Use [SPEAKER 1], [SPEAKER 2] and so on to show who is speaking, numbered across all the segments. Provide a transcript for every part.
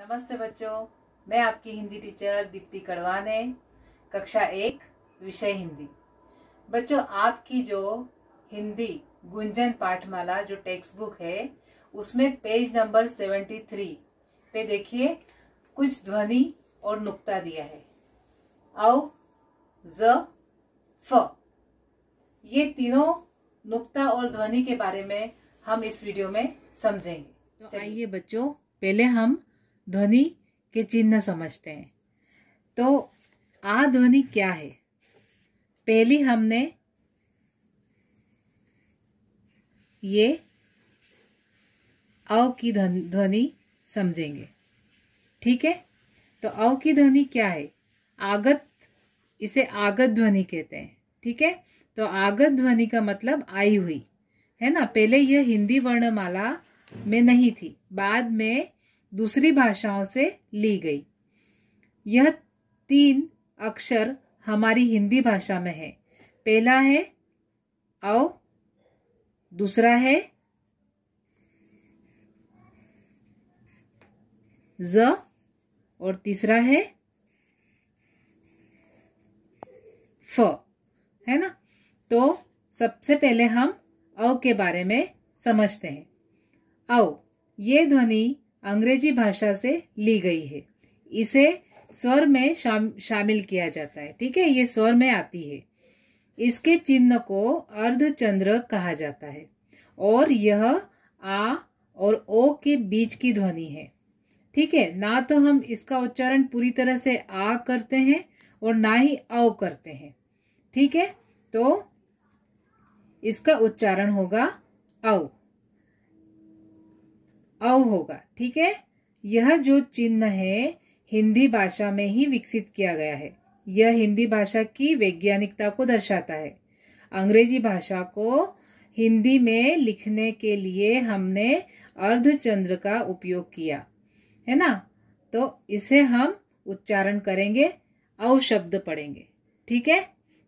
[SPEAKER 1] नमस्ते बच्चों मैं आपकी हिंदी टीचर दीप्ति कड़वाने कक्षा एक विषय हिंदी बच्चों आपकी जो हिंदी गुंजन पाठमाला जो टेक्स्ट बुक है उसमें पेज नंबर सेवेंटी थ्री पे देखिए कुछ ध्वनि और नुक्ता दिया है औ ज फ ये तीनों नुक्ता और ध्वनि के बारे में हम इस वीडियो में समझेंगे तो आइए बच्चों पहले हम ध्वनि के चिन्ह समझते हैं तो आ ध्वनि क्या है पहली हमने ये अव की ध्वनि समझेंगे ठीक है तो अव की ध्वनि क्या है आगत इसे आगत ध्वनि कहते हैं ठीक है तो आगत ध्वनि का मतलब आई हुई है ना पहले यह हिंदी वर्णमाला में नहीं थी बाद में दूसरी भाषाओं से ली गई यह तीन अक्षर हमारी हिंदी भाषा में है पहला है औ दूसरा है ज और तीसरा है फ है ना तो सबसे पहले हम औ के बारे में समझते हैं औ ये ध्वनि अंग्रेजी भाषा से ली गई है इसे स्वर में शाम, शामिल किया जाता है ठीक है ये स्वर में आती है इसके चिन्ह को अर्धचंद्र कहा जाता है और यह आ और ओ के बीच की ध्वनि है ठीक है ना तो हम इसका उच्चारण पूरी तरह से आ करते हैं और ना ही औ करते हैं ठीक है तो इसका उच्चारण होगा औ नौ होगा ठीक है यह जो चिन्ह है हिंदी भाषा में ही विकसित किया गया है यह हिंदी भाषा की वैज्ञानिकता को दर्शाता है अंग्रेजी भाषा को हिंदी में लिखने के लिए हमने अर्धचंद्र का उपयोग किया है ना तो इसे हम उच्चारण करेंगे औ शब्द पढ़ेंगे ठीक है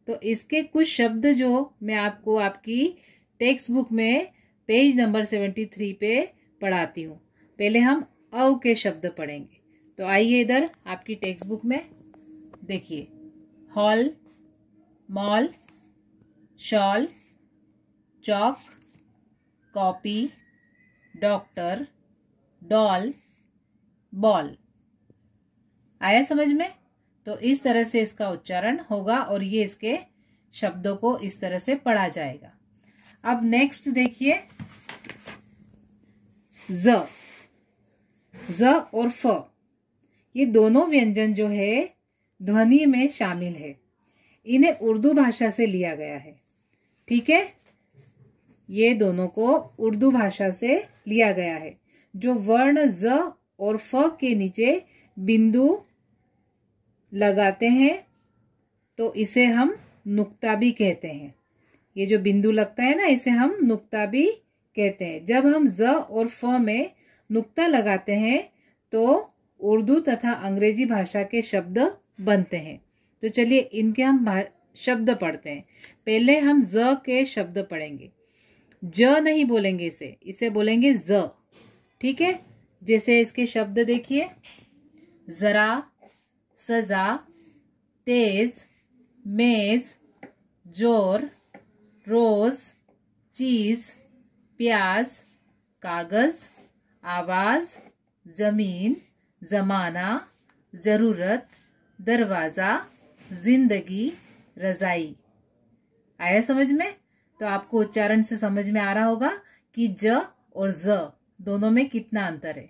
[SPEAKER 1] तो इसके कुछ शब्द जो मैं आपको आपकी टेक्स्ट बुक में पेज नंबर सेवेंटी थ्री पे पढ़ाती हूँ पहले हम अव के शब्द पढ़ेंगे तो आइए इधर आपकी टेक्स्ट बुक में देखिए हॉल मॉल शॉल चौक कॉपी डॉक्टर डॉल बॉल आया समझ में तो इस तरह से इसका उच्चारण होगा और ये इसके शब्दों को इस तरह से पढ़ा जाएगा अब नेक्स्ट देखिए ज ज और फ ये दोनों व्यंजन जो है ध्वनि में शामिल है इन्हें उर्दू भाषा से लिया गया है ठीक है ये दोनों को उर्दू भाषा से लिया गया है जो वर्ण ज और फ के नीचे बिंदु लगाते हैं तो इसे हम नुक्ता भी कहते हैं ये जो बिंदु लगता है ना इसे हम नुक्ता भी कहते हैं जब हम ज और फ में नुक्ता लगाते हैं तो उर्दू तथा अंग्रेजी भाषा के शब्द बनते हैं तो चलिए इनके हम शब्द पढ़ते हैं पहले हम ज के शब्द पढ़ेंगे ज नहीं बोलेंगे इसे इसे बोलेंगे ज ठीक है जैसे इसके शब्द देखिए ज़रा सज़ा तेज़ मेज़ जोर रोज़ चीज़ प्याज कागज़ आवाज़ ज़मीन ज़माना ज़रूरत दरवाज़ा ज़िंदगी रज़ाई आया समझ में तो आपको उच्चारण से समझ में आ रहा होगा कि ज और ज दोनों में कितना अंतर है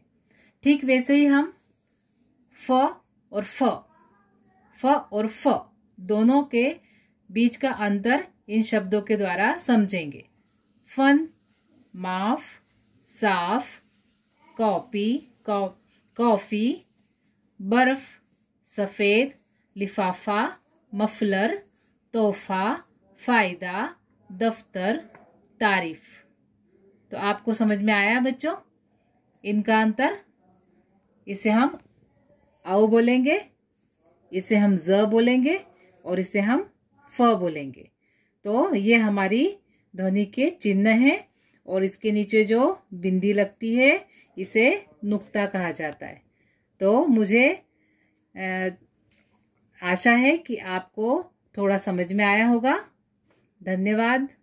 [SPEAKER 1] ठीक वैसे ही हम फ और फ फ और फ दोनों के बीच का अंतर इन शब्दों के द्वारा समझेंगे फन माफ साफ कॉपी कॉफ़ी बर्फ सफ़ेद लिफाफा मफलर तोहफा फ़ायदा दफ्तर तारीफ तो आपको समझ में आया बच्चों इनका अंतर इसे हम आओ बोलेंगे इसे हम ज बोलेंगे और इसे हम फ बोलेंगे तो ये हमारी ध्वनि के चिन्ह हैं और इसके नीचे जो बिंदी लगती है इसे नुक्ता कहा जाता है तो मुझे आशा है कि आपको थोड़ा समझ में आया होगा धन्यवाद